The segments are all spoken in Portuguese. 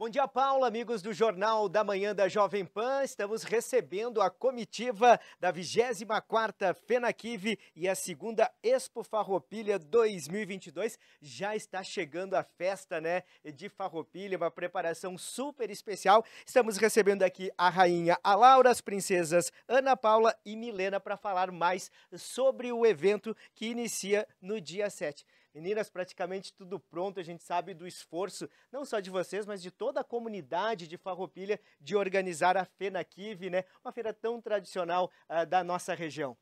Bom dia, Paula, amigos do Jornal da Manhã da Jovem Pan. Estamos recebendo a comitiva da 24ª FENAQUIV e a segunda Expo Farroupilha 2022. Já está chegando a festa, né, de Farroupilha, uma preparação super especial. Estamos recebendo aqui a rainha, a Laura, as princesas Ana Paula e Milena para falar mais sobre o evento que inicia no dia 7. Meninas, praticamente tudo pronto, a gente sabe do esforço, não só de vocês, mas de toda a comunidade de Farroupilha de organizar a FenaKive, né? Uma feira tão tradicional uh, da nossa região.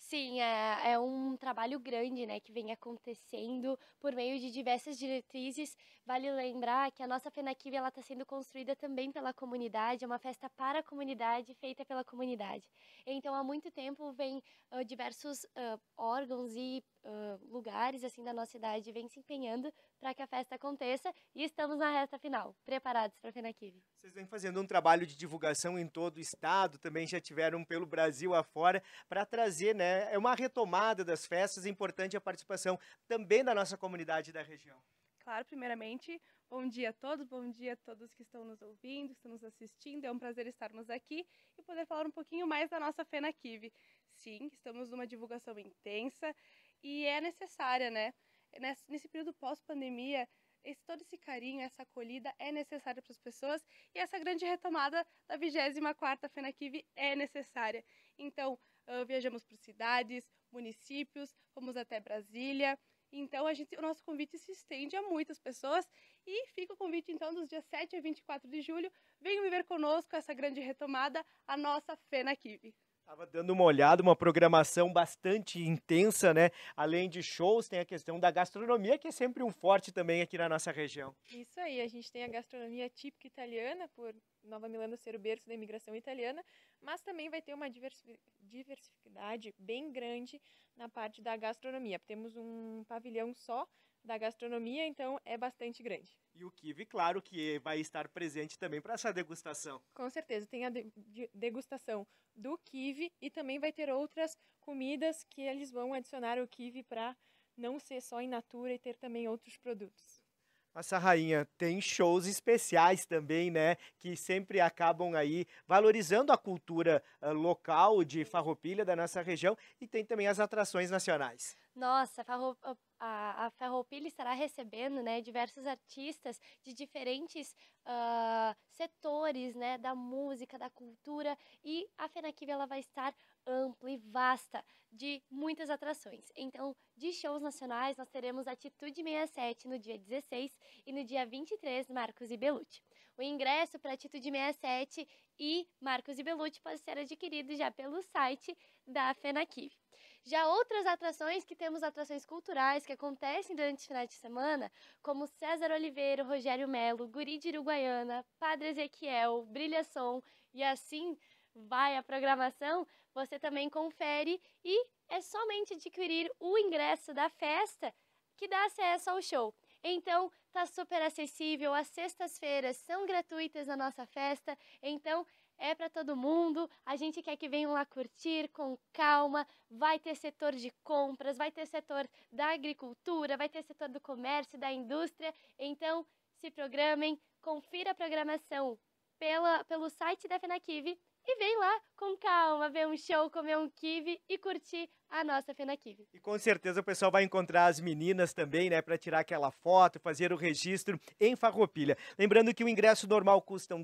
Sim, é, é um trabalho grande né, que vem acontecendo por meio de diversas diretrizes. Vale lembrar que a nossa FENAQIV está sendo construída também pela comunidade, é uma festa para a comunidade, feita pela comunidade. Então, há muito tempo, vem uh, diversos uh, órgãos e uh, lugares assim da nossa cidade vem se empenhando para que a festa aconteça e estamos na reta final, preparados para a FENAQIV. Vocês vêm fazendo um trabalho de divulgação em todo o estado, também já tiveram pelo Brasil afora, para trazer né, é, é, uma retomada das festas, é importante a participação também da nossa comunidade da região. Claro, primeiramente, bom dia a todos, bom dia a todos que estão nos ouvindo, que estão nos assistindo. É um prazer estarmos aqui e poder falar um pouquinho mais da nossa FENAKIV. Sim, estamos numa divulgação intensa e é necessária, né? Nesse período pós-pandemia, esse, todo esse carinho, essa acolhida é necessária para as pessoas e essa grande retomada da 24ª FENACIV é necessária. Então, viajamos por cidades, municípios, fomos até Brasília, então, a gente, o nosso convite se estende a muitas pessoas e fica o convite, então, dos dias 7 a 24 de julho. Venham viver conosco essa grande retomada, a nossa FENACIV. Estava dando uma olhada, uma programação bastante intensa, né? Além de shows, tem a questão da gastronomia, que é sempre um forte também aqui na nossa região. Isso aí, a gente tem a gastronomia típica italiana, por Nova Milano ser o berço da imigração italiana, mas também vai ter uma diversidade bem grande na parte da gastronomia. Temos um pavilhão só da gastronomia, então é bastante grande. E o kiwi, claro, que vai estar presente também para essa degustação. Com certeza, tem a degustação do kiwi e também vai ter outras comidas que eles vão adicionar o kiwi para não ser só em natura e ter também outros produtos. Nossa rainha, tem shows especiais também, né? Que sempre acabam aí valorizando a cultura eh, local de Farroupilha, da nossa região, e tem também as atrações nacionais. Nossa, a, a, a Farroupilha estará recebendo né, diversos artistas de diferentes uh, setores né, da música, da cultura e a FENAQUIB ela vai estar ampla e vasta de muitas atrações. Então, de shows nacionais, nós teremos Atitude 67 no dia 16 e no dia 23, Marcos e Belucci. O ingresso para Atitude 67 e Marcos e Belucci pode ser adquirido já pelo site da FENAQUIB. Já outras atrações que temos atrações culturais que acontecem durante o final de semana, como César Oliveira, Rogério Melo, Guri de Uruguaiana, Padre Ezequiel, Brilha Som e assim vai a programação, você também confere e é somente adquirir o ingresso da festa que dá acesso ao show. Então, tá super acessível, as sextas-feiras são gratuitas na nossa festa, então é para todo mundo. A gente quer que venham lá curtir com calma. Vai ter setor de compras, vai ter setor da agricultura, vai ter setor do comércio, da indústria. Então, se programem, confira a programação pela, pelo site da FENAKIV e vem lá com calma ver um show, comer um kiwi e curtir a nossa FenaKive. E com certeza o pessoal vai encontrar as meninas também, né, para tirar aquela foto, fazer o registro em Farroupilha. Lembrando que o ingresso normal custa R$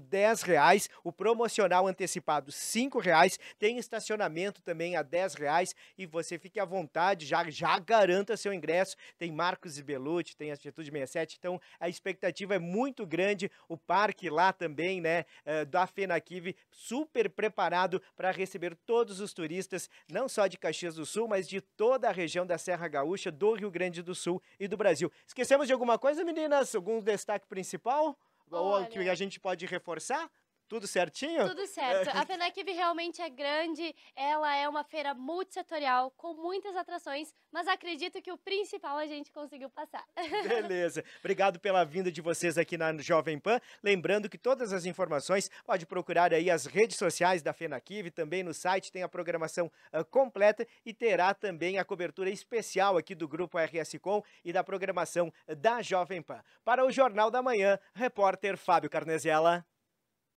o promocional antecipado R$ tem estacionamento também a R$ e você fique à vontade, já, já garanta seu ingresso. Tem Marcos e Belucci, tem Atitude 67, então a expectativa é muito grande. O parque lá também, né, eh, da FenaKive, super preparado para receber todos os turistas, não só de Caxias do Sul, Sul, mas de toda a região da Serra Gaúcha, do Rio Grande do Sul e do Brasil. Esquecemos de alguma coisa, meninas? Algum destaque principal? Olha. Ou que a gente pode reforçar? Tudo certinho? Tudo certo. A FENACIB realmente é grande, ela é uma feira multissetorial, com muitas atrações, mas acredito que o principal a gente conseguiu passar. Beleza. Obrigado pela vinda de vocês aqui na Jovem Pan. Lembrando que todas as informações pode procurar aí as redes sociais da FENACIB, também no site tem a programação ah, completa e terá também a cobertura especial aqui do Grupo RS Com e da programação ah, da Jovem Pan. Para o Jornal da Manhã, repórter Fábio Carnezella.